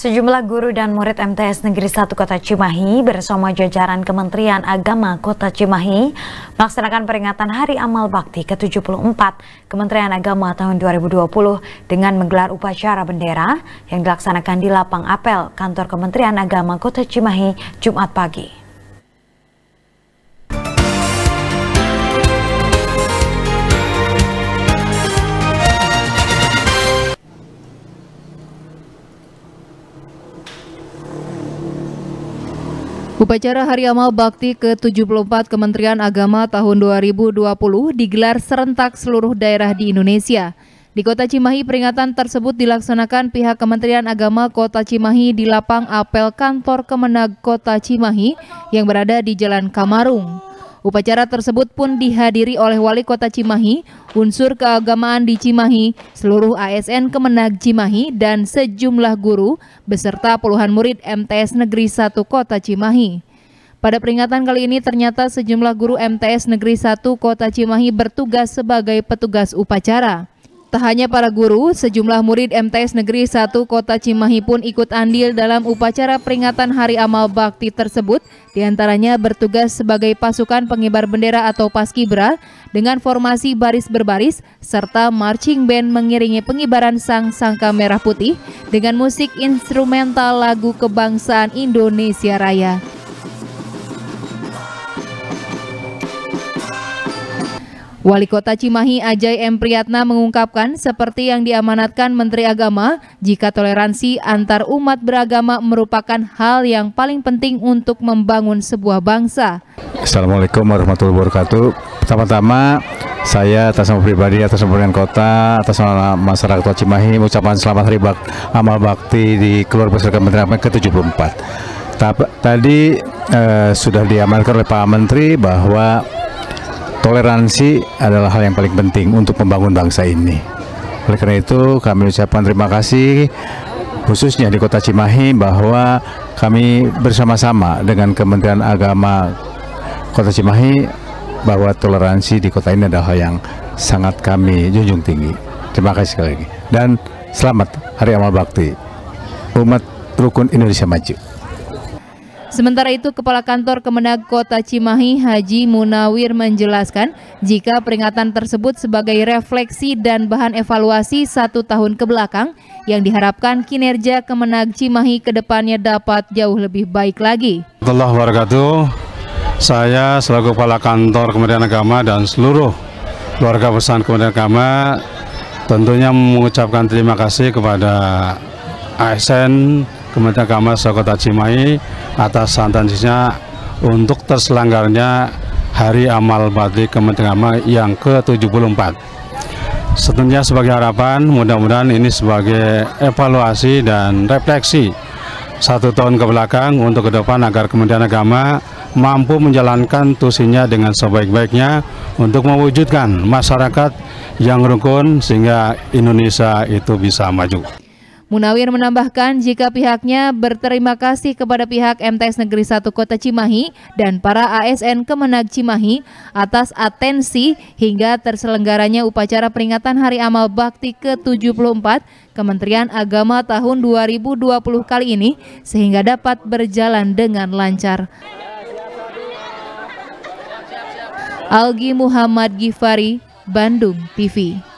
Sejumlah guru dan murid MTS Negeri 1 Kota Cimahi bersama jajaran Kementerian Agama Kota Cimahi melaksanakan peringatan Hari Amal Bakti ke-74 Kementerian Agama tahun 2020 dengan menggelar upacara bendera yang dilaksanakan di Lapang Apel, Kantor Kementerian Agama Kota Cimahi, Jumat pagi. Upacara Hari Amal Bakti ke-74 Kementerian Agama tahun 2020 digelar serentak seluruh daerah di Indonesia. Di Kota Cimahi, peringatan tersebut dilaksanakan pihak Kementerian Agama Kota Cimahi di lapang apel kantor Kemenag Kota Cimahi yang berada di Jalan Kamarung. Upacara tersebut pun dihadiri oleh Wali Kota Cimahi, unsur keagamaan di Cimahi, seluruh ASN Kemenag Cimahi, dan sejumlah guru beserta puluhan murid MTS Negeri 1 Kota Cimahi. Pada peringatan kali ini ternyata sejumlah guru MTS Negeri 1 Kota Cimahi bertugas sebagai petugas upacara. Tak hanya para guru, sejumlah murid MTS Negeri 1 Kota Cimahi pun ikut andil dalam upacara peringatan Hari Amal Bakti tersebut, diantaranya bertugas sebagai pasukan pengibar bendera atau paskibra dengan formasi baris berbaris, serta marching band mengiringi pengibaran sang sangka merah putih dengan musik instrumental lagu kebangsaan Indonesia Raya. Wali Kota Cimahi Ajay M. Priyatna mengungkapkan seperti yang diamanatkan Menteri Agama, jika toleransi antar umat beragama merupakan hal yang paling penting untuk membangun sebuah bangsa. Assalamualaikum warahmatullahi wabarakatuh. Pertama-tama saya atas nama pribadi, atas nama kota, atas nama masyarakat Kota Cimahi mengucapkan selamat hari bak amal bakti di keluar besar Kementerian Agama ke-74. Tadi eh, sudah diamankan oleh Pak Menteri bahwa toleransi adalah hal yang paling penting untuk membangun bangsa ini. Oleh karena itu, kami ucapkan terima kasih khususnya di Kota Cimahi bahwa kami bersama-sama dengan Kementerian Agama Kota Cimahi bahwa toleransi di kota ini adalah hal yang sangat kami junjung tinggi. Terima kasih sekali lagi. Dan selamat Hari Amal Bakti. Umat Rukun Indonesia Maju. Sementara itu, Kepala Kantor Kemenag Kota Cimahi Haji Munawir menjelaskan jika peringatan tersebut sebagai refleksi dan bahan evaluasi satu tahun ke belakang yang diharapkan kinerja Kemenag Cimahi ke depannya dapat jauh lebih baik lagi. Allah wabarakatuh, saya selaku Kepala Kantor Kementerian Agama dan seluruh keluarga pesan Kementerian Agama tentunya mengucapkan terima kasih kepada ASN, Kementerian Agama Kota Cimahi atas santansinya untuk terselanggarnya Hari Amal Bakti Kementerian Agama yang ke-74. Setentunya sebagai harapan, mudah-mudahan ini sebagai evaluasi dan refleksi satu tahun ke belakang untuk ke depan agar Kementerian Agama mampu menjalankan tusinya dengan sebaik-baiknya untuk mewujudkan masyarakat yang rukun sehingga Indonesia itu bisa maju. Munawir menambahkan jika pihaknya berterima kasih kepada pihak MTS Negeri 1 Kota Cimahi dan para ASN Kemenag Cimahi atas atensi hingga terselenggaranya upacara peringatan Hari Amal Bakti ke-74 Kementerian Agama tahun 2020 kali ini sehingga dapat berjalan dengan lancar. Algi Muhammad Gifari, Bandung TV.